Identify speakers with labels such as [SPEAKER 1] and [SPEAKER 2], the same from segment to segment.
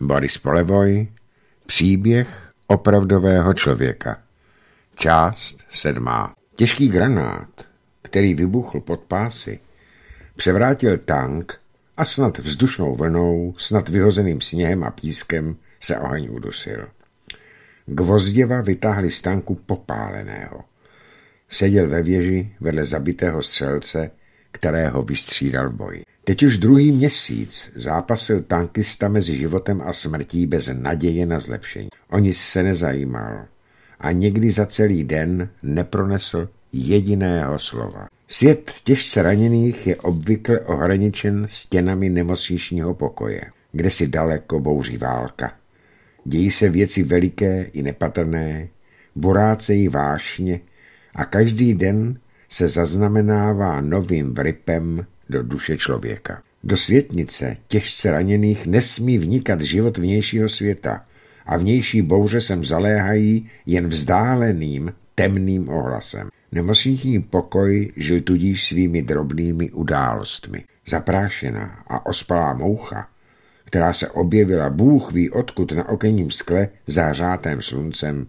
[SPEAKER 1] Boris Polevoj Příběh opravdového člověka Část sedmá Těžký granát, který vybuchl pod pásy, převrátil tank a snad vzdušnou vlnou, snad vyhozeným sněhem a pískem se oheň udusil. Gvozděva vytáhli z tanku popáleného. Seděl ve věži vedle zabitého střelce kterého vystřídal v boji. Teď už druhý měsíc zápasil tankista mezi životem a smrtí bez naděje na zlepšení. O nic se nezajímal a nikdy za celý den nepronesl jediného slova. Svět těžce raněných je obvykle ohraničen stěnami nemocničního pokoje, kde si daleko bouří válka. Dějí se věci veliké i nepatrné, borácejí vášně a každý den se zaznamenává novým vrypem do duše člověka. Do světnice těžce raněných nesmí vnikat život vnějšího světa a vnější bouře sem zaléhají jen vzdáleným temným ohlasem. Nemocniční pokoj žil tudíž svými drobnými událostmi. Zaprášená a ospalá moucha, která se objevila Bůh ví odkud na okenním skle zářátém sluncem,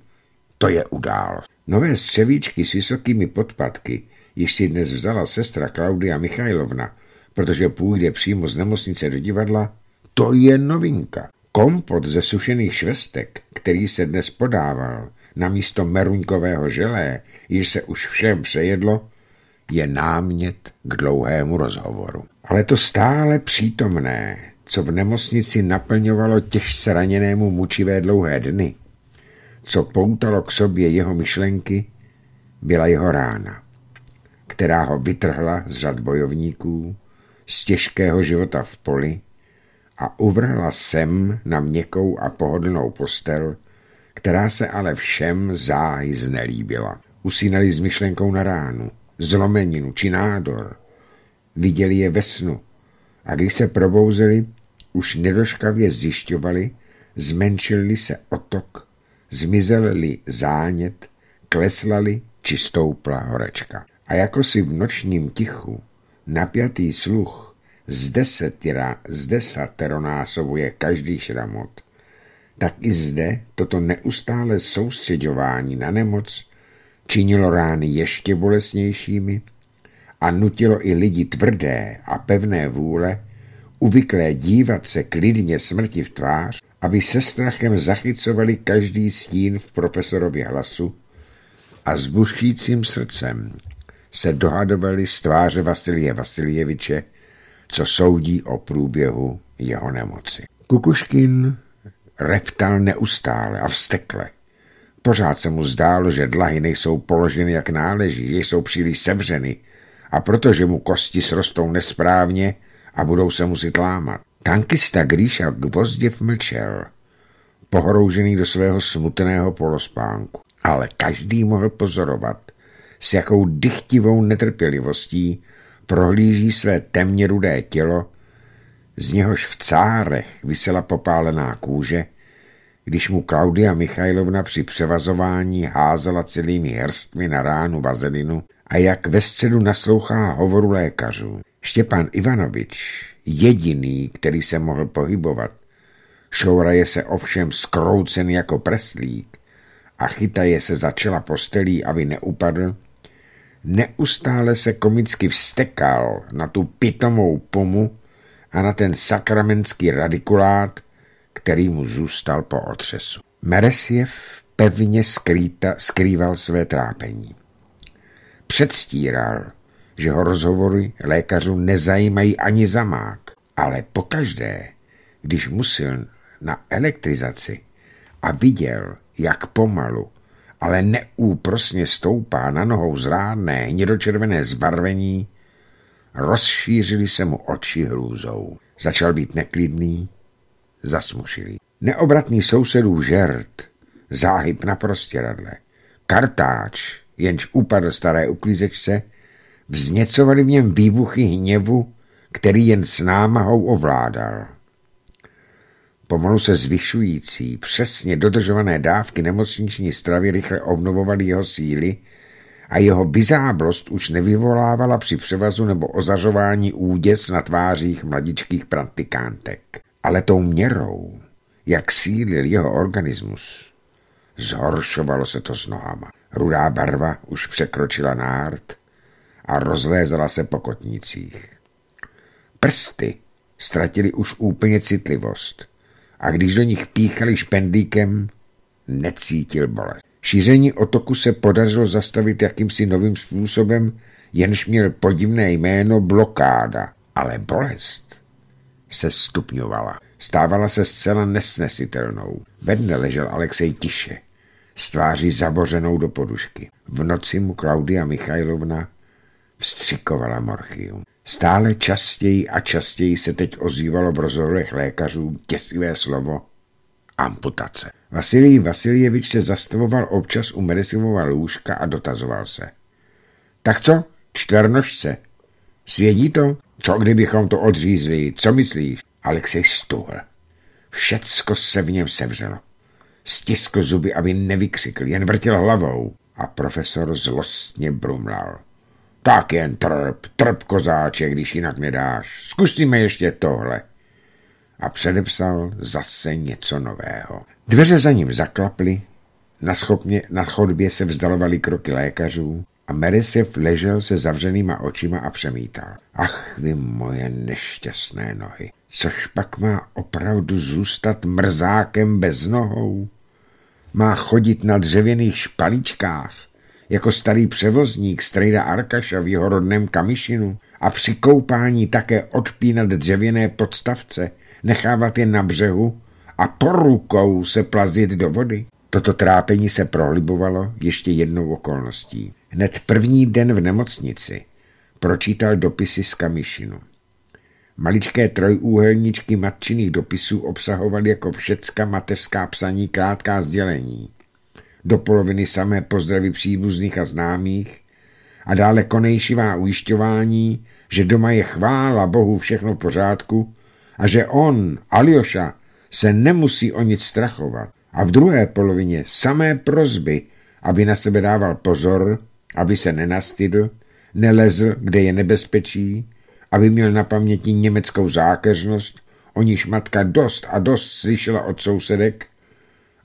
[SPEAKER 1] to je udál. Nové střevíčky s vysokými podpadky, již si dnes vzala sestra Klaudia Michajlovna, protože půjde přímo z nemocnice do divadla, to je novinka. Kompot ze sušených švestek, který se dnes podával na místo meruňkového želé, již se už všem přejedlo, je námět k dlouhému rozhovoru. Ale to stále přítomné, co v nemocnici naplňovalo těž sraněnému mučivé dlouhé dny, co poutalo k sobě jeho myšlenky, byla jeho rána, která ho vytrhla z řad bojovníků, z těžkého života v poli a uvrhla sem na měkkou a pohodlnou postel, která se ale všem záhy znelíbila. Usínali s myšlenkou na ránu, zlomeninu či nádor. Viděli je ve snu a když se probouzeli, už nedoškavě zjišťovali, zmenšili se otok zmizel-li zánět, klesla-li či stoupla horečka. A jako si v nočním tichu napjatý sluch z, desetira, z desateronásobuje každý šramot, tak i zde toto neustále soustředování na nemoc činilo rány ještě bolesnějšími a nutilo i lidi tvrdé a pevné vůle uvyklé dívat se klidně smrti v tvář, aby se strachem zachycovali každý stín v profesorově hlasu a s bušícím srdcem se dohadovali z tváře Vasilie Vasiljeviče, co soudí o průběhu jeho nemoci. Kukuškin reptal neustále a vstekle. Pořád se mu zdálo, že dlahy nejsou položeny jak náleží, že jsou příliš sevřeny a protože mu kosti srostou nesprávně a budou se muset lámat. Tankista Gríša Gvozděv mlčel, pohroužený do svého smutného polospánku. Ale každý mohl pozorovat, s jakou dychtivou netrpělivostí prohlíží své temně rudé tělo, z něhož v cárech vysela popálená kůže, když mu Klaudia Michajlovna při převazování házela celými hrstmi na ránu vazelinu a jak ve středu naslouchá hovoru lékařů. Štěpán Ivanovič jediný, který se mohl pohybovat. Šouraje se ovšem skroucen jako preslík a chytaje se začela postelí, aby neupadl, neustále se komicky vstekal na tu pitomou pomu a na ten sakramentský radikulát, který mu zůstal po otřesu. Meresjev pevně skrýta, skrýval své trápení. Předstíral, že ho rozhovory lékařů nezajímají ani zamák. Ale pokaždé, když musel na elektrizaci a viděl, jak pomalu, ale neúprosně stoupá na nohou zrádné hnědočervené zbarvení, rozšířili se mu oči hrůzou. Začal být neklidný, zasmušilý. Neobratný sousedů žert, záhyb na prostěradle, kartáč, jenž upadl staré uklízečce, vzněcovaly v něm výbuchy hněvu, který jen s námahou ovládal. Pomalu se zvyšující, přesně dodržované dávky nemocniční stravy rychle obnovovaly jeho síly a jeho vyzáblost už nevyvolávala při převazu nebo ozařování úděs na tvářích mladičkých praktikántek. Ale tou měrou, jak sílil jeho organismus, zhoršovalo se to s nohama. Rudá barva už překročila nárt a rozlézala se po kotnicích. Prsty ztratili už úplně citlivost a když do nich píchali špendlíkem, necítil bolest. Šíření otoku se podařilo zastavit jakýmsi novým způsobem, jenž měl podivné jméno blokáda, ale bolest se stupňovala. Stávala se zcela nesnesitelnou. Ve dne ležel Alexej tiše, s tváří zabořenou do podušky. V noci mu Klaudia Michajlovna vstřikovala morchium. Stále častěji a častěji se teď ozývalo v rozhovorech lékařů těsivé slovo amputace. Vasilij Vasiljevič se zastavoval občas u Meresimova lůžka a dotazoval se. Tak co, čtvernožce, svědí to? Co kdybychom to odřízli, co myslíš? Alexej stuhl. Všecko se v něm sevřelo. Stiskl zuby, aby nevykřikl, jen vrtil hlavou a profesor zlostně brumlal. Tak jen trp, trp kozáče, když jinak nedáš. Zkusíme ještě tohle. A předepsal zase něco nového. Dveře za ním zaklaply, na, schopně, na chodbě se vzdalovaly kroky lékařů a Merisev ležel se zavřenýma očima a přemítal. Ach, vy moje nešťastné nohy, což pak má opravdu zůstat mrzákem bez nohou? Má chodit na dřevěných špaličkách? jako starý převozník strejda Arkaša v jeho rodném Kamišinu a při koupání také odpínat dřevěné podstavce, nechávat je na břehu a po rukou se plazit do vody. Toto trápení se prohlibovalo ještě jednou okolností. Hned první den v nemocnici pročítal dopisy z Kamišinu. Maličké trojúhelníčky matčiných dopisů obsahovaly jako všecka mateřská psaní krátká sdělení do poloviny samé pozdravy příbuzných a známých a dále konejšivá ujišťování, že doma je chvála Bohu všechno v pořádku a že on, Aljoša, se nemusí o nic strachovat. A v druhé polovině samé prozby, aby na sebe dával pozor, aby se nenastydl, nelezl, kde je nebezpečí, aby měl na paměti německou zákeřnost, o níž matka dost a dost slyšela od sousedek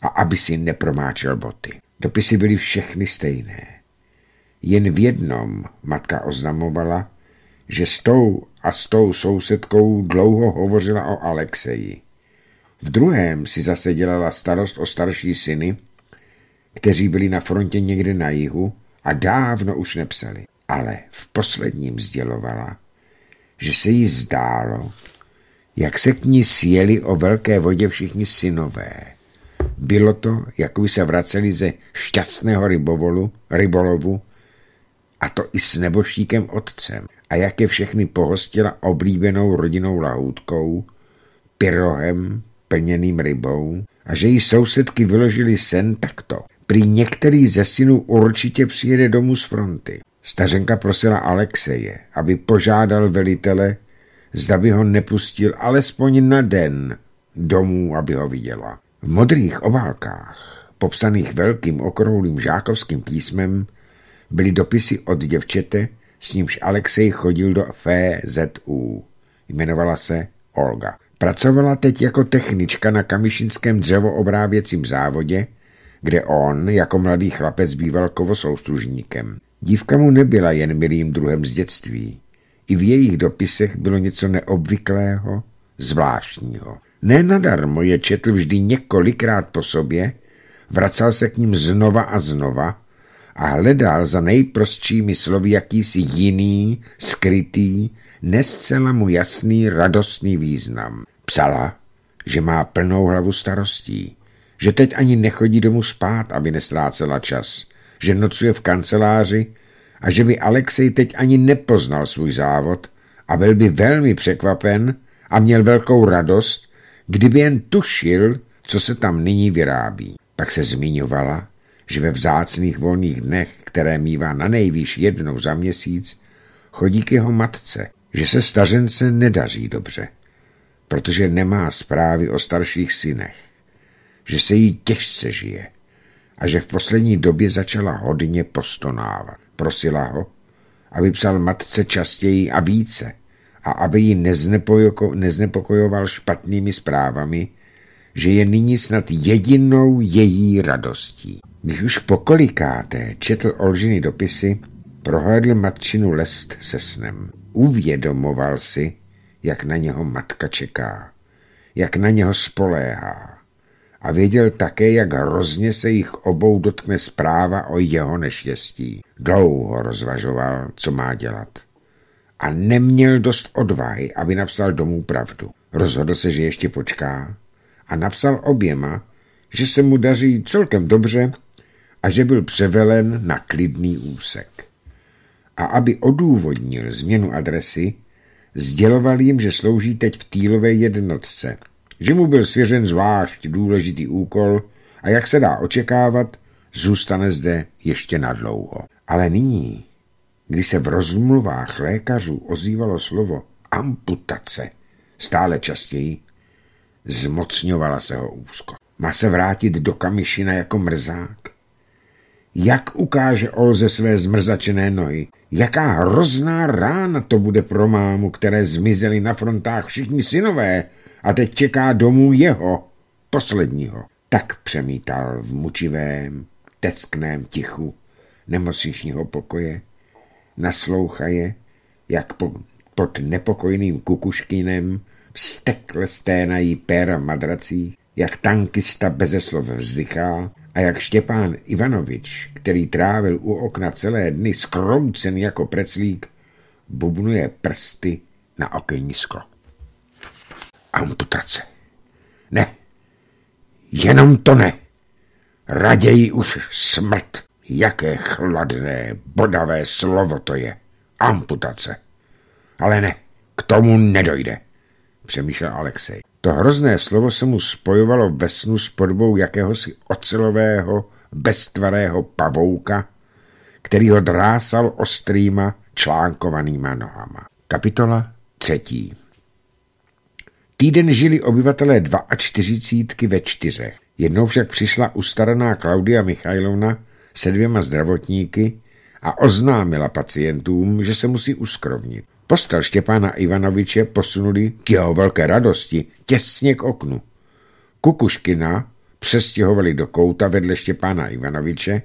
[SPEAKER 1] a aby si nepromáčel boty. Dopisy byly všechny stejné. Jen v jednom matka oznamovala, že s tou a s tou sousedkou dlouho hovořila o Alexeji. V druhém si zase dělala starost o starší syny, kteří byli na frontě někde na jihu a dávno už nepsali. Ale v posledním sdělovala, že se jí zdálo, jak se k ní sjeli o velké vodě všichni synové. Bylo to, jako by se vraceli ze šťastného rybovolu, rybolovu, a to i s nebožtíkem otcem. A jak je všechny pohostila oblíbenou rodinou lahůdkou, pyrohem, plněným rybou, a že jí sousedky vyložili sen takto. Prý některý ze synů určitě přijede domů z fronty. Stařenka prosila Alexeje, aby požádal velitele, zda by ho nepustil alespoň na den domů, aby ho viděla. V modrých obálkách, popsaných velkým okrouhlým žákovským písmem, byly dopisy od děvčete, s nímž Alexej chodil do FZU. Jmenovala se Olga. Pracovala teď jako technička na kamišinském dřevoobráběcím závodě, kde on jako mladý chlapec býval kovosoustružníkem. Dívka mu nebyla jen milým druhem z dětství. I v jejich dopisech bylo něco neobvyklého, zvláštního. Nenadarmo je četl vždy několikrát po sobě, vracal se k ním znova a znova a hledal za nejprostšími slovy jakýsi jiný, skrytý, nescela mu jasný, radostný význam. Psala, že má plnou hlavu starostí, že teď ani nechodí domů spát, aby nestrácela čas, že nocuje v kanceláři a že by Alexej teď ani nepoznal svůj závod a byl by velmi překvapen a měl velkou radost, kdyby jen tušil, co se tam nyní vyrábí. Pak se zmiňovala, že ve vzácných volných dnech, které mývá na nejvýš jednou za měsíc, chodí k jeho matce, že se stařence nedaří dobře, protože nemá zprávy o starších synech, že se jí těžce žije a že v poslední době začala hodně postonávat. Prosila ho, aby psal matce častěji a více – a aby ji neznepokojoval špatnými zprávami, že je nyní snad jedinou její radostí. Když už pokolikáté četl Olžiny dopisy, prohlédl matčinu lest se snem. Uvědomoval si, jak na něho matka čeká, jak na něho spoléhá. A věděl také, jak hrozně se jich obou dotkne zpráva o jeho neštěstí. Dlouho rozvažoval, co má dělat a neměl dost odvahy, aby napsal domů pravdu. Rozhodl se, že ještě počká a napsal oběma, že se mu daří celkem dobře a že byl převelen na klidný úsek. A aby odůvodnil změnu adresy, sděloval jim, že slouží teď v týlové jednotce, že mu byl svěřen zvlášť důležitý úkol a jak se dá očekávat, zůstane zde ještě nadlouho. Ale nyní když se v rozmluvách lékařů ozývalo slovo amputace stále častěji, zmocňovala se ho úzko. Má se vrátit do Kamišina jako mrzák? Jak ukáže Olze své zmrzačené nohy? Jaká hrozná rána to bude pro mámu, které zmizely na frontách všichni synové a teď čeká domů jeho, posledního. Tak přemítal v mučivém, teskném tichu nemocničního pokoje naslouchaje, jak po, pod nepokojným kukuškinem vstekle sténají péra madrací, jak tankista bezeslov vzdychá a jak Štěpán Ivanovič, který trávil u okna celé dny skroucen jako preclík, bubnuje prsty na to Amputace. Ne, jenom to ne. Raději už smrt Jaké chladné, bodavé slovo to je. Amputace. Ale ne, k tomu nedojde, přemýšlel Alexej. To hrozné slovo se mu spojovalo ve snu s podobou jakéhosi ocelového, beztvarého pavouka, který ho drásal ostrýma, článkovanýma nohama. Kapitola třetí Týden žili obyvatelé dva a čtyřicítky ve čtyřech. Jednou však přišla ustaraná Klaudia Michajlovna se dvěma zdravotníky a oznámila pacientům, že se musí uskrovnit. Postel Štěpána Ivanoviče posunuli k jeho velké radosti těsně k oknu. Kukuškina přestěhovali do kouta vedle Štěpána Ivanoviče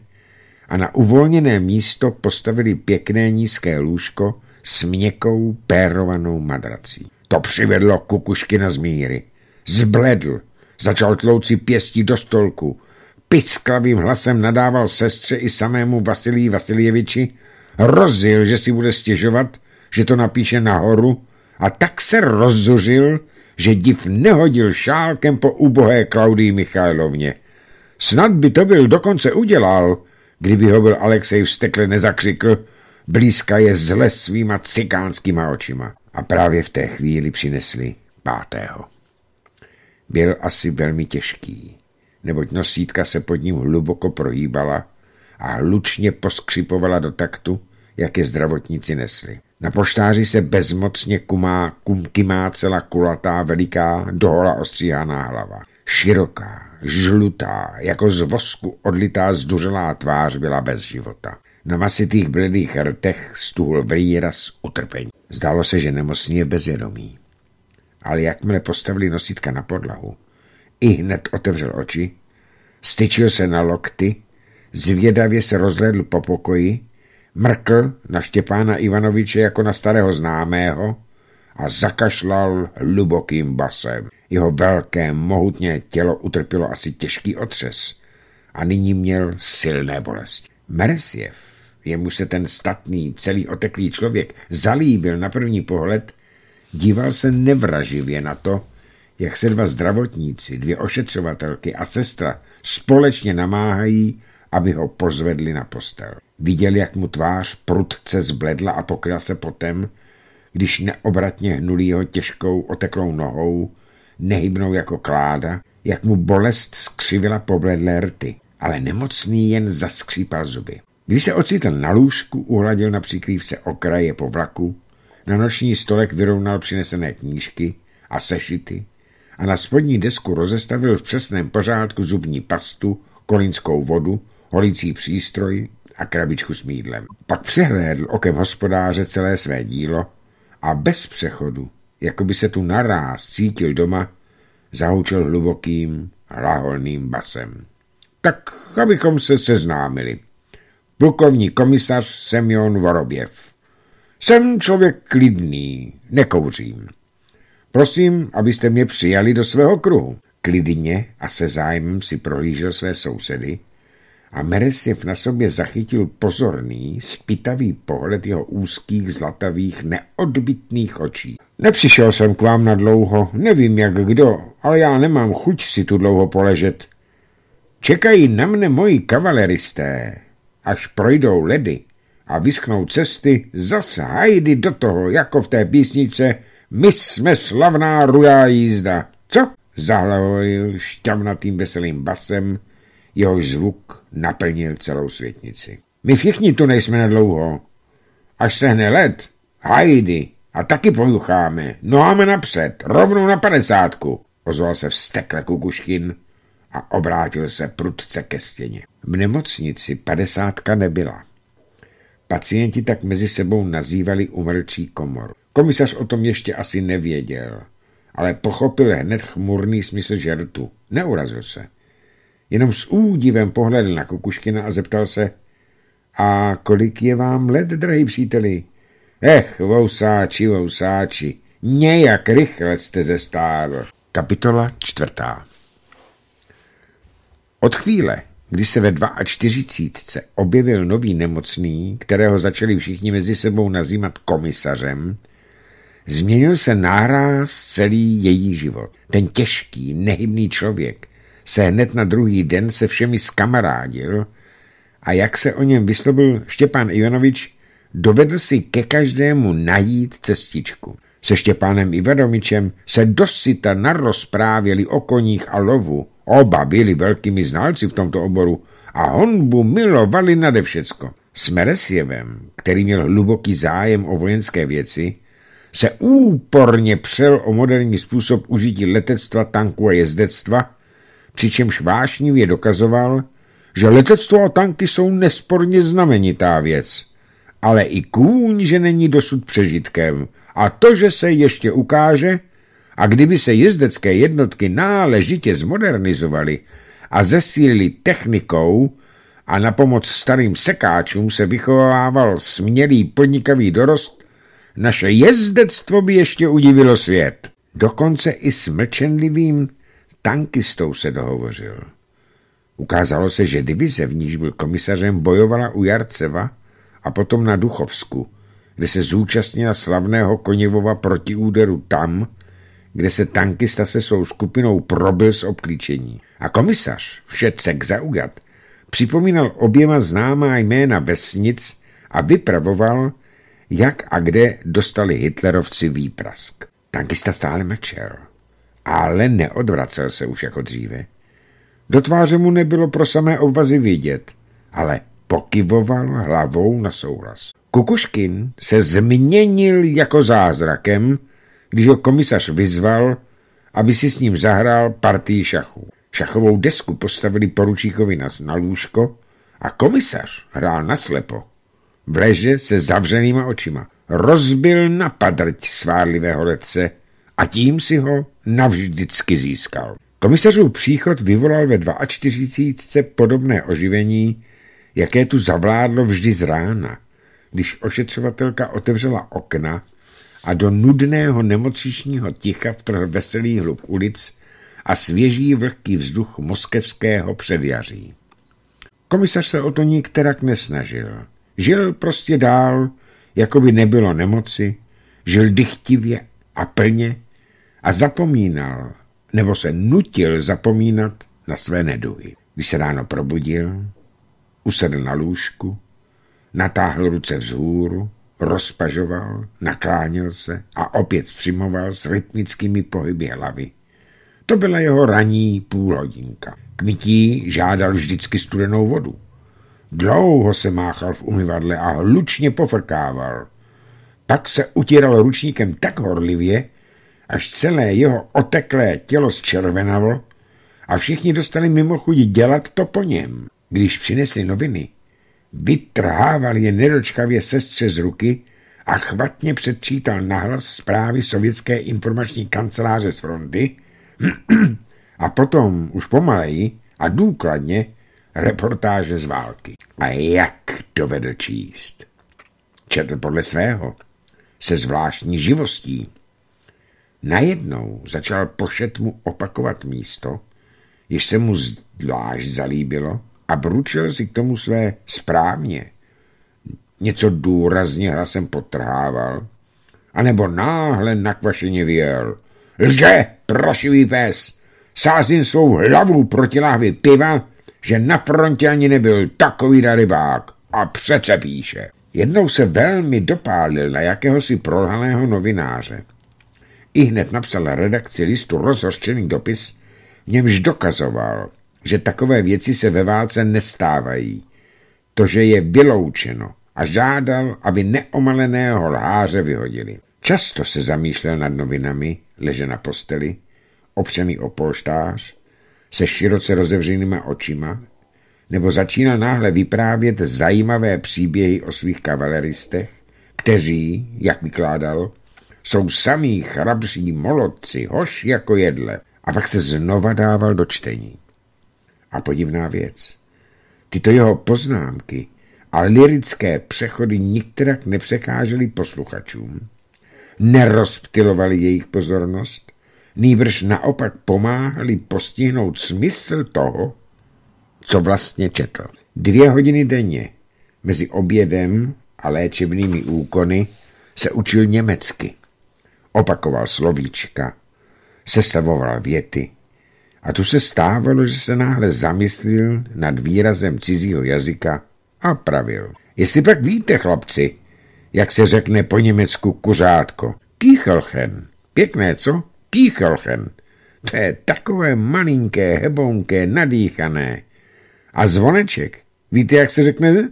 [SPEAKER 1] a na uvolněné místo postavili pěkné nízké lůžko s měkkou pérovanou madrací. To přivedlo Kukuškina z míry. Zbledl, začal tlouci pěstí do stolku, pisklavým hlasem nadával sestře i samému Vasilí Vasiljeviči, rozil, že si bude stěžovat, že to napíše nahoru a tak se rozzuřil, že div nehodil šálkem po ubohé Klaudii Michailovně. Snad by to byl dokonce udělal, kdyby ho byl Alexej vstekle nezakřikl, blízka je zle svýma cikánskýma očima. A právě v té chvíli přinesli pátého. Byl asi velmi těžký neboť nosítka se pod ním hluboko prohýbala a hlučně poskřipovala do taktu, jak je zdravotníci nesli. Na poštáři se bezmocně kumá, má celá kulatá, veliká, dohola ostříhaná hlava. Široká, žlutá, jako z vosku odlitá zduřelá tvář byla bez života. Na masitých bledých rtech stůl výraz utrpení. Zdálo se, že nemocný je bezvědomí. Ale jakmile postavili nosítka na podlahu, i hned otevřel oči, styčil se na lokty, zvědavě se rozhledl po pokoji, mrkl na Štěpána Ivanoviče jako na starého známého a zakašlal hlubokým basem. Jeho velké, mohutné tělo utrpělo asi těžký otřes a nyní měl silné bolesti. Meresjev, jemu se ten statný, celý oteklý člověk zalíbil na první pohled, díval se nevraživě na to, jak se dva zdravotníci, dvě ošetřovatelky a sestra společně namáhají, aby ho pozvedli na postel. Viděl, jak mu tvář prudce zbledla a pokryla se potem, když neobratně hnuli jeho těžkou oteklou nohou, nehybnou jako kláda, jak mu bolest skřivila pobledlé rty, ale nemocný jen zaskřípal zuby. Když se ocitl na lůžku, uhladil na přikrývce okraje po vlaku, na noční stolek vyrovnal přinesené knížky a sešity a na spodní desku rozestavil v přesném pořádku zubní pastu, kolínskou vodu, holící přístroj a krabičku s mídlem. Pak přehlédl okem hospodáře celé své dílo a bez přechodu, jako by se tu naráz cítil doma, zahučel hlubokým, hlaholným basem. Tak, abychom se seznámili. Plukovní komisař Semyon Voroběv. Jsem člověk klidný, nekouřím. Prosím, abyste mě přijali do svého kruhu. Klidně a se zájmem si prohlížel své sousedy a Meresiev na sobě zachytil pozorný, spitavý pohled jeho úzkých, zlatavých, neodbitných očí. Nepřišel jsem k vám na dlouho, nevím jak kdo, ale já nemám chuť si tu dlouho poležet. Čekají na mne moji kavaleristé, až projdou ledy a vyschnou cesty, zase hajdy do toho, jako v té písnice – my jsme slavná rudá jízda, co? Zahlavil šťavnatým veselým basem, Jeho zvuk naplnil celou světnici. My všichni tu nejsme nedlouho. Až se hne let, hajdy, a taky pojucháme, noháme napřed, rovnou na padesátku, ozval se vstekle Kukuškin a obrátil se prudce ke stěně. V nemocnici padesátka nebyla. Pacienti tak mezi sebou nazývali umrčí komor. Komisař o tom ještě asi nevěděl, ale pochopil hned chmurný smysl žertu. Neurazil se. Jenom s údivem pohledl na Kukuškina a zeptal se, a kolik je vám let, drahý příteli? Ech, vousáči, vousáči, nějak rychle jste zestárl. Kapitola čtvrtá Od chvíle, kdy se ve 42. objevil nový nemocný, kterého začali všichni mezi sebou nazývat komisařem, Změnil se náraz celý její život. Ten těžký, nehybný člověk se hned na druhý den se všemi skamarádil a jak se o něm vyslobil Štěpán Ivanovič, dovedl si ke každému najít cestičku. Se Štěpánem Ivadomičem se dosyta narozprávěli o koních a lovu. Oba byli velkými znalci v tomto oboru a honbu milovali nade všecko. S Meresjevem, který měl hluboký zájem o vojenské věci, se úporně přel o moderní způsob užití letectva, tanku a jezdectva, přičemž vášnivě dokazoval, že letectvo a tanky jsou nesporně znamenitá věc, ale i kůň, že není dosud přežitkem a to, že se ještě ukáže, a kdyby se jezdecké jednotky náležitě zmodernizovaly a zesílili technikou a na pomoc starým sekáčům se vychovával smělý podnikavý dorost, naše jezdectvo by ještě udivilo svět. Dokonce i s mlčenlivým tankistou se dohovořil. Ukázalo se, že divize, v níž byl komisařem, bojovala u Jarceva a potom na Duchovsku, kde se zúčastnila slavného Koněvova protiúderu tam, kde se tankista se svou skupinou probil z obklíčení. A komisař, všecek zaujat, připomínal oběma známá jména vesnic a vypravoval, jak a kde dostali hitlerovci výprask. Tankista stále mlčel, ale neodvracel se už jako dříve. Do tváře mu nebylo pro samé obvazy vidět, ale pokyvoval hlavou na souhlas. Kukuškin se změnil jako zázrakem, když ho komisař vyzval, aby si s ním zahrál partii šachu. Šachovou desku postavili poručíkovi na, lůžko a komisař hrál naslepo vleže se zavřenýma očima. Rozbil na padrť svárlivého letce a tím si ho navždycky získal. Komisařů příchod vyvolal ve 42. podobné oživení, jaké tu zavládlo vždy z rána, když ošetřovatelka otevřela okna a do nudného nemocničního ticha vtrhl veselý hluk ulic a svěží vlhký vzduch moskevského předjaří. Komisař se o to nikterak nesnažil. Žil prostě dál, jako by nebylo nemoci, žil dychtivě a plně a zapomínal, nebo se nutil zapomínat na své neduhy. Když se ráno probudil, usedl na lůžku, natáhl ruce vzhůru, rozpažoval, nakláněl se a opět přimoval s rytmickými pohyby hlavy. To byla jeho raní půlhodinka. Kmití žádal vždycky studenou vodu. Dlouho se máchal v umyvadle a hlučně pofrkával. Pak se utíral ručníkem tak horlivě, až celé jeho oteklé tělo zčervenalo a všichni dostali mimo chudí dělat to po něm. Když přinesli noviny, vytrhával je nedočkavě sestře z ruky a chvatně předčítal nahlas zprávy sovětské informační kanceláře z fronty a potom už pomaleji a důkladně reportáže z války. A jak dovedl číst? Četl podle svého, se zvláštní živostí. Najednou začal pošetmu opakovat místo, jež se mu zvlášť zalíbilo a bručil si k tomu své správně. Něco důrazně hlasem potrhával, anebo náhle nakvašeně vyjel. Lže, prašivý pes, sázím svou hlavu proti láhvi piva že na frontě ani nebyl takový rybák a přece píše. Jednou se velmi dopálil na jakéhosi prolhaného novináře. I hned napsal redakci listu rozhořčený dopis, v němž dokazoval, že takové věci se ve válce nestávají, to, že je vyloučeno a žádal, aby neomaleného lháře vyhodili. Často se zamýšlel nad novinami, leže na posteli, opřený o polštář se široce rozevřenýma očima, nebo začíná náhle vyprávět zajímavé příběhy o svých kavaleristech, kteří, jak vykládal, jsou samí chrabří molodci, hoš jako jedle. A pak se znova dával do čtení. A podivná věc. Tyto jeho poznámky a lirické přechody nikterak nepřekážely posluchačům, nerozptilovali jejich pozornost nýbrž naopak pomáhali postihnout smysl toho, co vlastně četl. Dvě hodiny denně mezi obědem a léčebnými úkony se učil německy. Opakoval slovíčka, sestavoval věty. A tu se stávalo, že se náhle zamyslil nad výrazem cizího jazyka a pravil. Jestli pak víte, chlapci, jak se řekne po německu kuřátko. Kýchelchen. Pěkné, co? kýcholchem. To je takové malinké, hebonké, nadýchané. A zvoneček, víte, jak se řekne?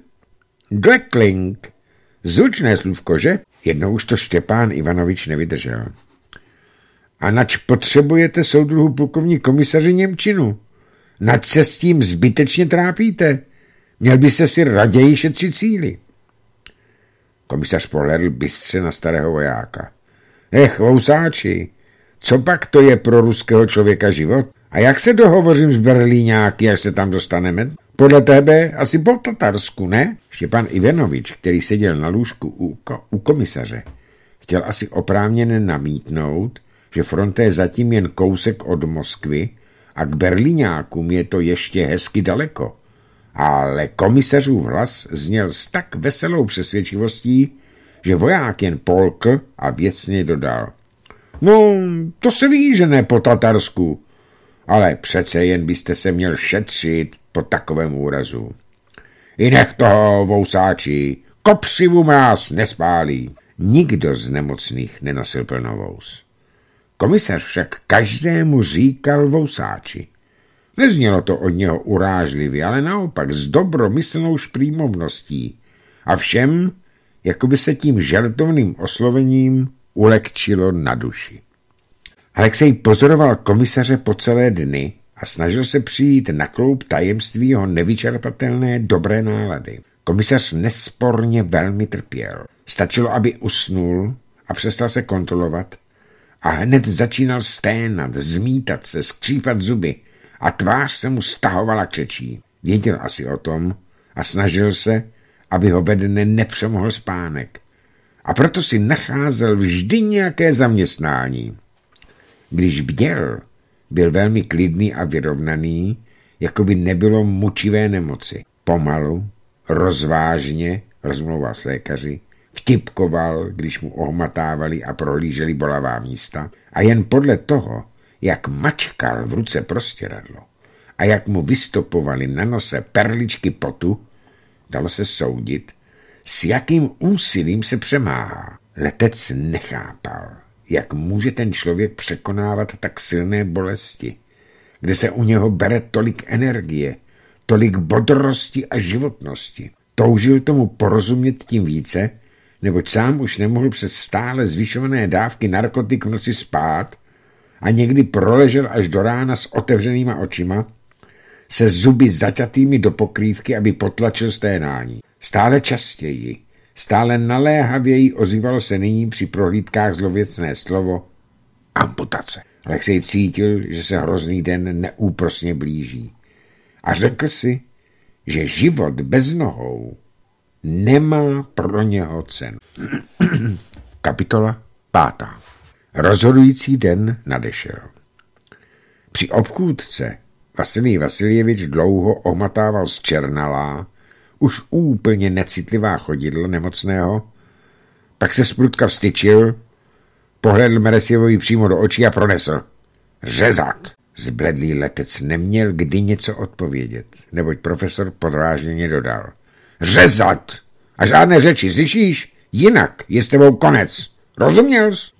[SPEAKER 1] Glekling. Zvučné slůvko, že? Jednou už to Štěpán Ivanovič nevydržel. A nač potřebujete soudruhu plukovní komisaři Němčinu? Nač se s tím zbytečně trápíte? Měl byste si raději šetřit cíly. Komisař pohledl bystře na starého vojáka. Ech, vousáči, co pak to je pro ruského člověka život? A jak se dohovořím s Berlíňáky, až se tam dostaneme? Podle tebe asi po Tatarsku, ne? Štěpan Ivanovič, který seděl na lůžku u, ko u komisaře, chtěl asi oprávněně namítnout, že fronta je zatím jen kousek od Moskvy a k Berlíňákům je to ještě hezky daleko. Ale komisařův hlas zněl s tak veselou přesvědčivostí, že voják jen polk a věcně dodal. No, to se ví, že ne po Tatarsku. Ale přece jen byste se měl šetřit po takovém úrazu. I nech toho, vousáči, kopřivu mráz nespálí. Nikdo z nemocných nenosil plnovous. Komisař však každému říkal vousáči. Neznělo to od něho urážlivě, ale naopak s dobromyslnou šprýmovností. A všem, jako by se tím žertovným oslovením ulekčilo na duši. Alexej pozoroval komisaře po celé dny a snažil se přijít na kloub tajemství jeho nevyčerpatelné dobré nálady. Komisař nesporně velmi trpěl. Stačilo, aby usnul a přestal se kontrolovat a hned začínal sténat, zmítat se, skřípat zuby a tvář se mu stahovala křečí. Věděl asi o tom a snažil se, aby ho vedne nepřemohl spánek a proto si nacházel vždy nějaké zaměstnání. Když bděl, byl velmi klidný a vyrovnaný, jako by nebylo mučivé nemoci. Pomalu, rozvážně rozmlouval s lékaři, vtipkoval, když mu ohmatávali a prohlíželi bolavá místa a jen podle toho, jak mačkal v ruce prostěradlo a jak mu vystopovali na nose perličky potu, dalo se soudit, s jakým úsilím se přemáhá. Letec nechápal, jak může ten člověk překonávat tak silné bolesti, kde se u něho bere tolik energie, tolik bodrosti a životnosti. Toužil tomu porozumět tím více, neboť sám už nemohl přes stále zvyšované dávky narkotik v noci spát a někdy proležel až do rána s otevřenýma očima, se zuby zaťatými do pokrývky, aby potlačil sténání. Stále častěji, stále naléhavěji ozývalo se nyní při prohlídkách zlověcné slovo amputace. Alexej cítil, že se hrozný den neúprosně blíží. A řekl si, že život bez nohou nemá pro něho cenu. Kapitola pátá. Rozhodující den nadešel. Při obchůdce Vasilij Vasiljevič dlouho ohmatával z černalá, už úplně necitlivá chodidlo nemocného, pak se sprutka vstyčil, pohledl Meresjevovi přímo do očí a pronesl. Řezat! Zbledlý letec neměl kdy něco odpovědět, neboť profesor podrážněně dodal. Řezat! A žádné řeči, slyšíš? Jinak je s tebou konec. Rozuměl jsi?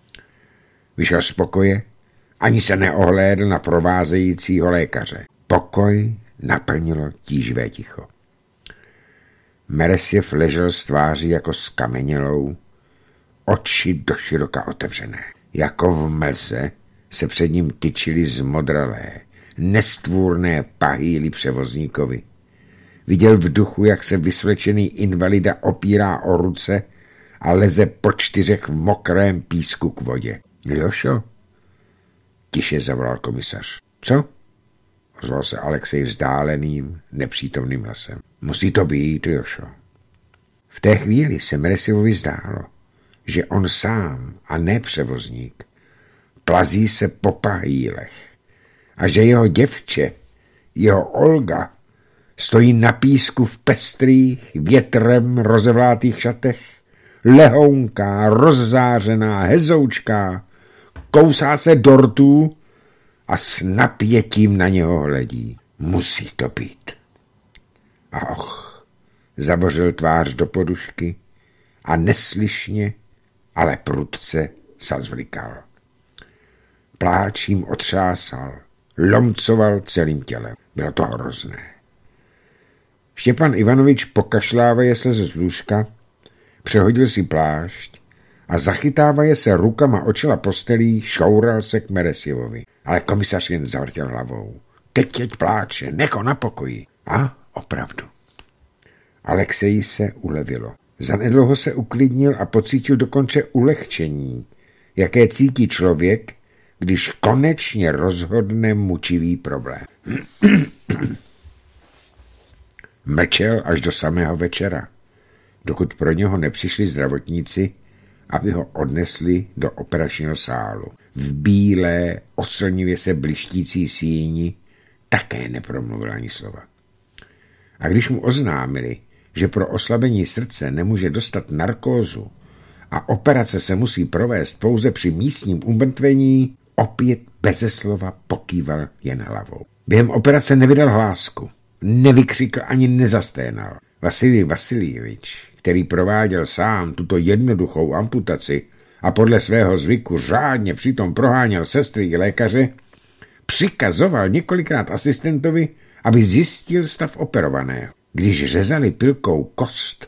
[SPEAKER 1] Vyšel z pokoje, ani se neohlédl na provázejícího lékaře. Pokoj naplnilo tíživé ticho. Meresjev ležel s tváří jako skamenělou, oči doširoka otevřené. Jako v mlze se před ním tyčily zmodralé, nestvůrné pahýly převozníkovi. Viděl v duchu, jak se vysvlečený invalida opírá o ruce a leze po čtyřech v mokrém písku k vodě. Jošo, tiše zavolal komisař. Co? Ozval se Alexej vzdáleným, nepřítomným hlasem. Musí to být, Jošo. V té chvíli se Meresivovi zdálo, že on sám a ne převozník plazí se po pahýlech a že jeho děvče, jeho Olga, stojí na písku v pestrých, větrem rozevlátých šatech, lehounká, rozzářená, hezoučká, kousá se dortů a s napětím na něho hledí. Musí to být. A och, zabořil tvář do podušky a neslyšně, ale prudce se zvlikal. Pláčím otřásal, lomcoval celým tělem. Bylo to hrozné. Štěpan Ivanovič pokašlávaje se ze zlužka, přehodil si plášť a zachytávaje se rukama očela postelí, šoural se k Meresivovi. Ale komisař jen zavrtěl hlavou. Teď teď pláče, neko na pokoji. A opravdu. Alexeji se ulevilo. Zanedlouho se uklidnil a pocítil dokonce ulehčení, jaké cítí člověk, když konečně rozhodne mučivý problém. Mečel až do samého večera, dokud pro něho nepřišli zdravotníci, aby ho odnesli do operačního sálu. V bílé, oslnivě se blištící síni také nepromluvil ani slova. A když mu oznámili, že pro oslabení srdce nemůže dostat narkózu a operace se musí provést pouze při místním umrtvení, opět beze slova pokýval jen hlavou. Během operace nevydal hlásku, nevykřikl ani nezasténal. Vasilij Vasilijevič který prováděl sám tuto jednoduchou amputaci a podle svého zvyku řádně přitom proháněl sestry i lékaře, přikazoval několikrát asistentovi, aby zjistil stav operovaného. Když řezali pilkou kost,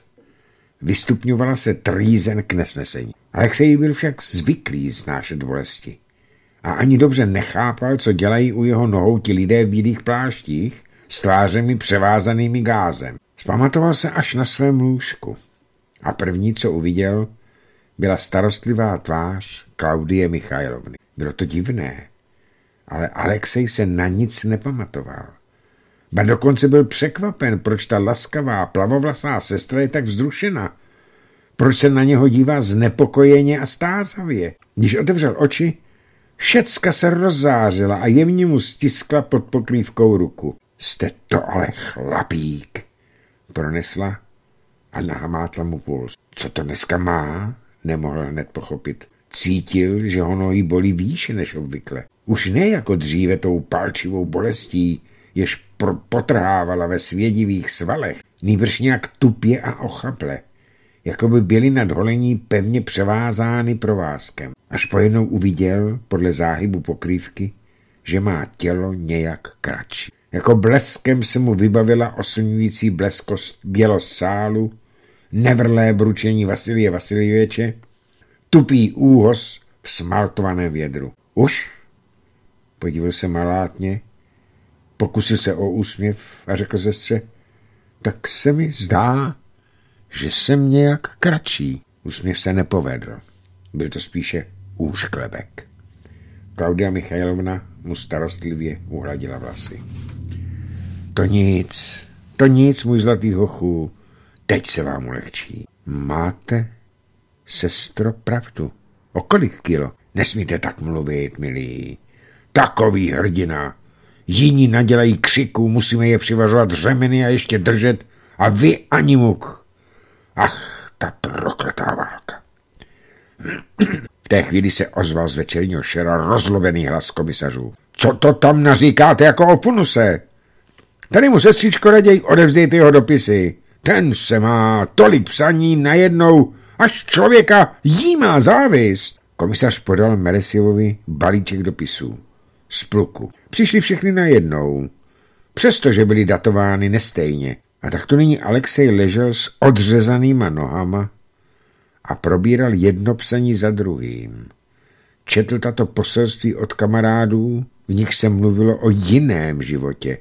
[SPEAKER 1] vystupňovala se trýzen k nesnesení. Alexej byl však zvyklý znášet bolesti a ani dobře nechápal, co dělají u jeho nohou ti lidé v bílých pláštích s tvářemi převázanými gázem. Zpamatoval se až na svém lůžku. A první, co uviděl, byla starostlivá tvář Klaudie Michajlovny. Bylo to divné, ale Alexej se na nic nepamatoval. Ba dokonce byl překvapen, proč ta laskavá, plavovlasá sestra je tak vzrušena. Proč se na něho dívá znepokojeně a stázavě. Když otevřel oči, všecka se rozzářila a jemně mu stiskla pod pokrývkou ruku. Jste to ale chlapík, pronesla a nahmátla mu puls. Co to dneska má? Nemohl hned pochopit. Cítil, že ho nohy bolí výše než obvykle. Už ne jako dříve tou palčivou bolestí, jež potrhávala ve svědivých svalech, nýbrž nějak tupě a ochaple, jako by byly nad holení pevně převázány provázkem. Až pojednou uviděl, podle záhybu pokrývky, že má tělo nějak kratší. Jako bleskem se mu vybavila oslňující bleskost bělost sálu, nevrlé bručení Vasilie Vasiljeviče, tupý úhos v smaltovaném vědru. Už? Podíval se malátně, pokusil se o úsměv a řekl sestře, tak se mi zdá, že jsem nějak kratší. Úsměv se nepovedl. Byl to spíše úšklebek. Klaudia Michajlovna mu starostlivě uhladila vlasy. To nic, to nic, můj zlatý hochu. Teď se vám ulehčí. Máte, sestro, pravdu. O kolik kilo? Nesmíte tak mluvit, milí. Takový hrdina. Jiní nadělají křiku, musíme je přivažovat řemeny a ještě držet. A vy ani muk. Ach, ta prokletá válka. V té chvíli se ozval z večerního šera rozlobený hlas komisařů. Co to tam naříkáte jako o funuse? Tady mu sestřičko raději odevzdej ty jeho dopisy. Ten se má tolik psaní najednou, až člověka jí má závist. Komisař podal Meresiovovi balíček dopisů. Z pluku. Přišli všechny najednou. Přestože byly datovány nestejně. A tak to nyní Alexej ležel s odřezanýma nohama a probíral jedno psaní za druhým. Četl tato poselství od kamarádů, v nich se mluvilo o jiném životě,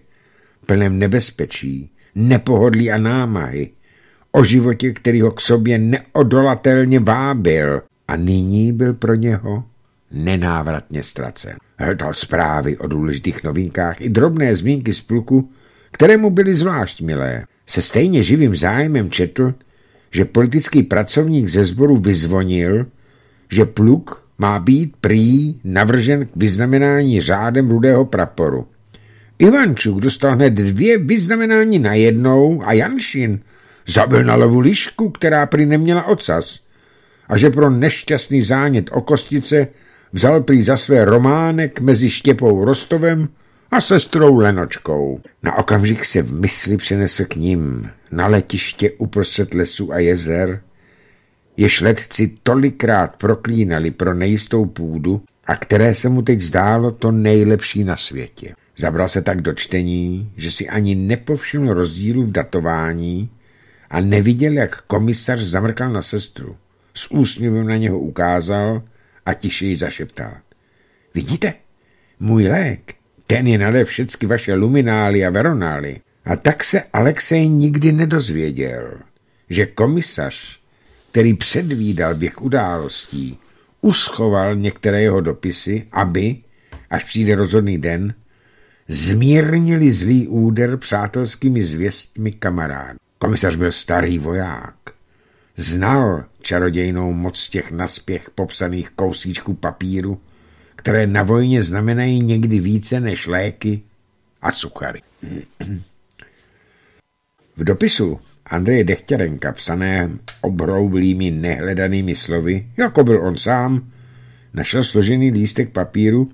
[SPEAKER 1] plném nebezpečí, nepohodlí a námahy, o životě, který ho k sobě neodolatelně vábil a nyní byl pro něho nenávratně ztracen. Hltal zprávy o důležitých novinkách i drobné zmínky z pluku, které mu byly zvlášť milé. Se stejně živým zájmem četl, že politický pracovník ze sboru vyzvonil, že pluk má být prý navržen k vyznamenání řádem rudého praporu. Ivančuk dostal hned dvě vyznamenání najednou a Janšin zabil na levu lišku, která prý neměla ocas a že pro nešťastný zánět o kostice vzal prý za své románek mezi Štěpou Rostovem a sestrou Lenočkou. Na okamžik se v mysli přenesl k ním, na letiště uprostřed lesů a jezer, jež letci tolikrát proklínali pro nejistou půdu a které se mu teď zdálo to nejlepší na světě. Zabral se tak do čtení, že si ani nepovšiml rozdílu v datování a neviděl, jak komisař zamrkal na sestru. S úsměvem na něho ukázal a tišeji zašeptal. Vidíte? Můj lék. Ten je nade všecky vaše luminály a veronály. A tak se Alexej nikdy nedozvěděl, že komisař, který předvídal běh událostí, uschoval některé jeho dopisy, aby, až přijde rozhodný den, zmírnili zlý úder přátelskými zvěstmi kamarádů. Komisař byl starý voják. Znal čarodějnou moc těch naspěch popsaných kousíčků papíru, které na vojně znamenají někdy více než léky a suchary. V dopisu Andreje Dechtěrenka, psaném obroublými nehledanými slovy, jako byl on sám, našel složený lístek papíru,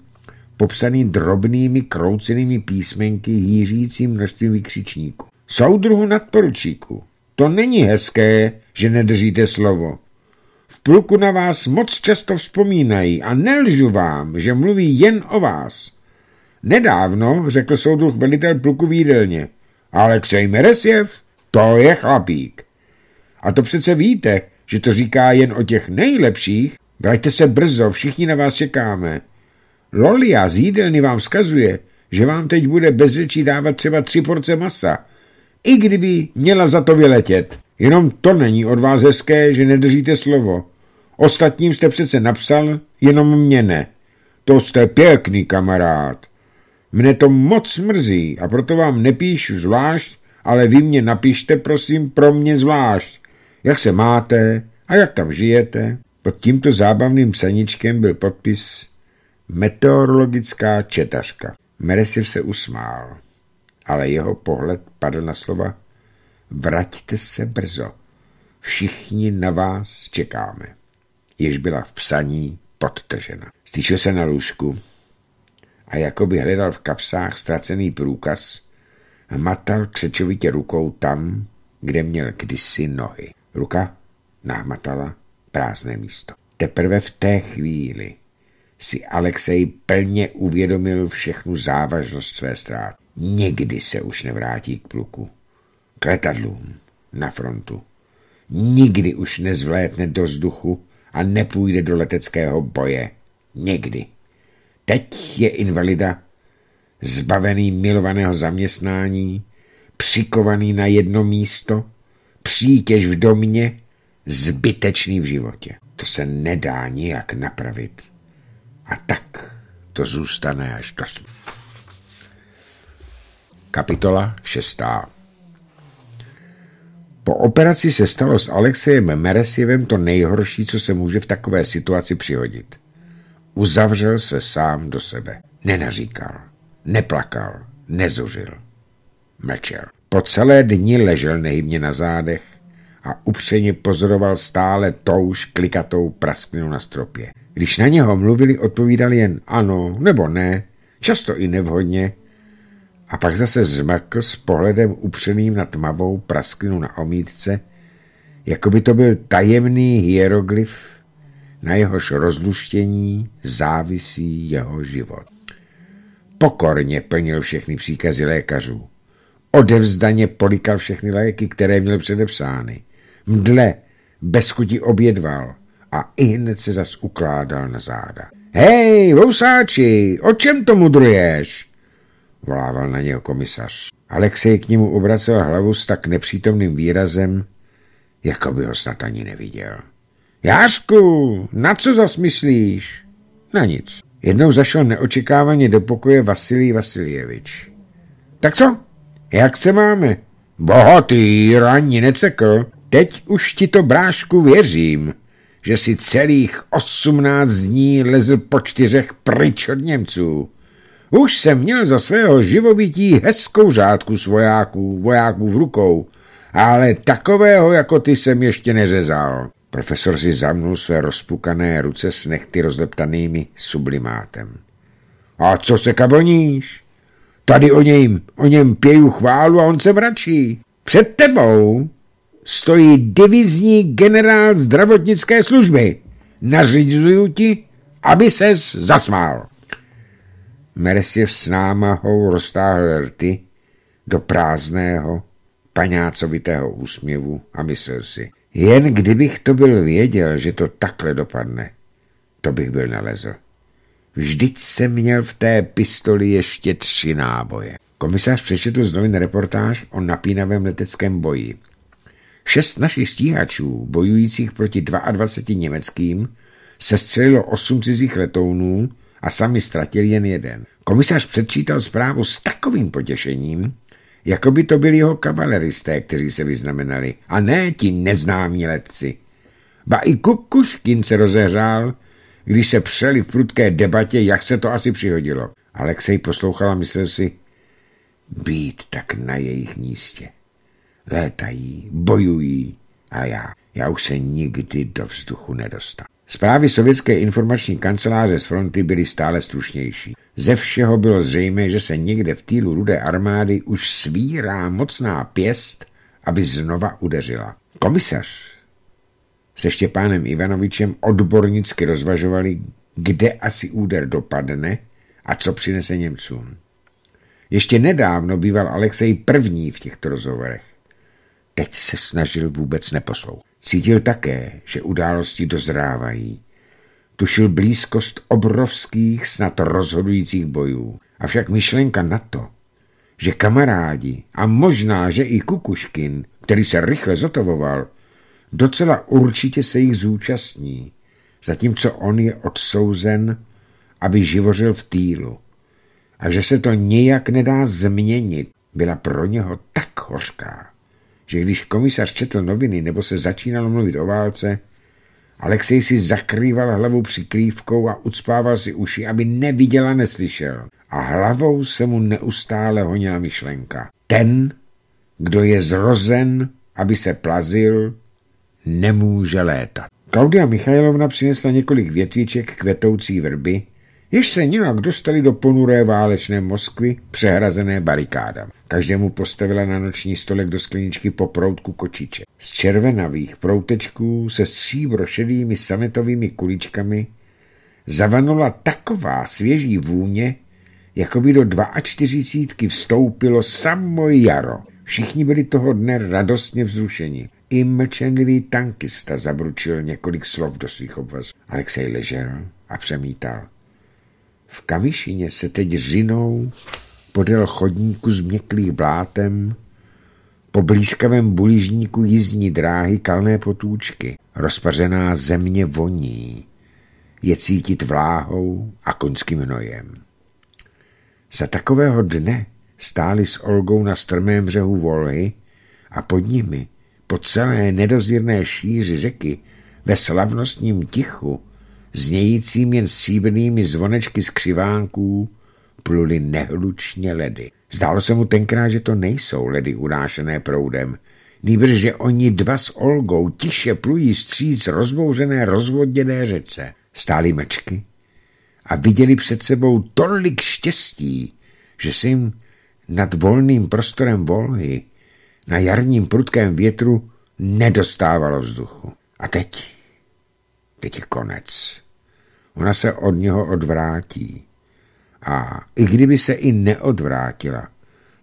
[SPEAKER 1] popsaný drobnými kroucenými písmenky hýřící množstvím vykřičníků. Soudruhu nadporučíku, to není hezké, že nedržíte slovo. V pluku na vás moc často vzpomínají a nelžu vám, že mluví jen o vás. Nedávno, řekl soudruh velitel pluku výdelně, Alexej Meresjev, to je chlapík. A to přece víte, že to říká jen o těch nejlepších. Vraťte se brzo, všichni na vás čekáme. Lolia z jídelny vám vzkazuje, že vám teď bude bez řečí dávat třeba tři porce masa, i kdyby měla za to vyletět. Jenom to není od vás hezké, že nedržíte slovo. Ostatním jste přece napsal, jenom mě ne. To jste pěkný kamarád. Mne to moc mrzí a proto vám nepíšu zvlášť, ale vy mě napište, prosím, pro mě zvlášť, jak se máte a jak tam žijete. Pod tímto zábavným saničkem byl podpis Meteorologická četařka. Meresiv se usmál, ale jeho pohled padl na slova Vraťte se brzo, všichni na vás čekáme. Jež byla v psaní podtržena. Stýčil se na lůžku a jako by hledal v kapsách ztracený průkaz, matal křečovitě rukou tam, kde měl kdysi nohy. Ruka nahmatala prázdné místo. Teprve v té chvíli si Alexej plně uvědomil všechnu závažnost své ztráty. Nikdy se už nevrátí k pluku, k letadlům, na frontu. Nikdy už nezvlétne do vzduchu a nepůjde do leteckého boje. Nikdy. Teď je invalida, zbavený milovaného zaměstnání, přikovaný na jedno místo, přítěž v domě, zbytečný v životě. To se nedá nijak napravit. A tak to zůstane až do smrti. Kapitola 6. Po operaci se stalo s Alexejem Meresivem to nejhorší, co se může v takové situaci přihodit. Uzavřel se sám do sebe. Nenaříkal, neplakal, nezužil. Mlčel. Po celé dni ležel nehybně na zádech, a upřeně pozoroval stále touž klikatou prasklinu na stropě. Když na něho mluvili, odpovídal jen ano nebo ne, často i nevhodně, a pak zase zmrkl s pohledem upřeným na tmavou prasknu na omítce, jako by to byl tajemný hieroglyf, na jehož rozluštění závisí jeho život. Pokorně plnil všechny příkazy lékařů. Odevzdaně polikal všechny léky, které měl předepsány mdle, bez chuti obědval a i hned se zas ukládal na záda. Hej, vousáči, o čem to mudruješ? Volával na něho komisař. Alexej k němu obracel hlavu s tak nepřítomným výrazem, jako by ho snad ani neviděl. Jášku, na co zas myslíš? Na nic. Jednou zašel neočekávaně do pokoje Vasilij Vasiljevič. Tak co? Jak se máme? Bohatý, ani necekl. Teď už ti to, brášku, věřím, že si celých osmnáct dní lezl po čtyřech pryč od Němců. Už jsem měl za svého živobytí hezkou řádku s vojáků, vojáků v rukou, ale takového jako ty jsem ještě neřezal. Profesor si zamnul své rozpukané ruce s nechty rozleptanými sublimátem. A co se kaboníš? Tady o něm, o něm pěju chválu a on se mračí. Před tebou stojí divizní generál zdravotnické služby. Nařizuju ti, aby ses zasmál. Meresiev s námahou roztáhl rty do prázdného, panácovitého úsměvu a myslel si, jen kdybych to byl věděl, že to takhle dopadne, to bych byl nalezl. Vždyť jsem měl v té pistoli ještě tři náboje. Komisář přečetl z novin reportáž o napínavém leteckém boji. Šest našich stíhačů, bojujících proti 22 německým, se střelilo osm cizích letounů a sami ztratil jen jeden. Komisař předčítal zprávu s takovým potěšením, jako by to byli jeho kavaleristé, kteří se vyznamenali, a ne ti neznámí letci. Ba i Kukuškin se rozeřál, když se přeli v prudké debatě, jak se to asi přihodilo. Alexej poslouchal a myslel si, být tak na jejich místě létají, bojují a já. Já už se nikdy do vzduchu nedostal. Zprávy sovětské informační kanceláře z fronty byly stále stručnější. Ze všeho bylo zřejmé, že se někde v týlu rudé armády už svírá mocná pěst, aby znova udeřila. Komisař se Štěpánem Ivanovičem odbornicky rozvažovali, kde asi úder dopadne a co přinese Němcům. Ještě nedávno býval Alexej první v těchto rozhovorech teď se snažil vůbec neposlouchat. Cítil také, že události dozrávají. Tušil blízkost obrovských, snad rozhodujících bojů. Avšak myšlenka na to, že kamarádi a možná, že i Kukuškin, který se rychle zotovoval, docela určitě se jich zúčastní, zatímco on je odsouzen, aby živořil v týlu. A že se to nějak nedá změnit, byla pro něho tak hořká že když komisař četl noviny nebo se začínalo mluvit o válce, Alexej si zakrýval hlavu přikrývkou a ucpával si uši, aby neviděla, neslyšel. A hlavou se mu neustále honila myšlenka. Ten, kdo je zrozen, aby se plazil, nemůže létat. Klaudia Michajlovna přinesla několik větviček kvetoucí vrby jež se nějak dostali do ponuré válečné Moskvy, přehrazené barikádami. Každému postavila na noční stolek do skleničky po proutku kočiče. Z červenavých proutečků se šedými sametovými kuličkami zavanula taková svěží vůně, jako by do 42 vstoupilo samo jaro. Všichni byli toho dne radostně vzrušeni. I mlčenlivý tankista zabručil několik slov do svých obvazů. Alexej ležel a přemítal. V kavišině se teď řinou podél chodníku s měklých blátem, po blízkavém buližníku jízdní dráhy kalné potůčky. Rozpařená země voní, je cítit vláhou a koňským nojem. Za takového dne stáli s Olgou na strmém břehu Volhy a pod nimi, po celé nedozírné šíři řeky, ve slavnostním tichu, znějícím jen stříbrnými zvonečky z křivánků, pluly nehlučně ledy. Zdálo se mu tenkrát, že to nejsou ledy unášené proudem, nýbrž, že oni dva s Olgou tiše plují stříc rozbouřené rozvodněné řece. Stály mečky a viděli před sebou tolik štěstí, že se jim nad volným prostorem Volhy na jarním prudkém větru nedostávalo vzduchu. A teď, teď je konec. Ona se od něho odvrátí. A i kdyby se i neodvrátila,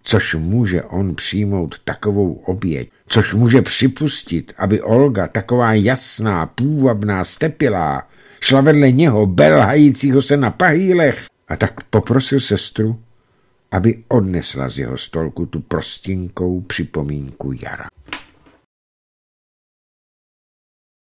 [SPEAKER 1] což může on přijmout takovou oběť, což může připustit, aby Olga, taková jasná, půvabná, stepilá, šla vedle něho, belhajícího se na pahýlech, a tak poprosil sestru, aby odnesla z jeho stolku tu prostinkou připomínku jara.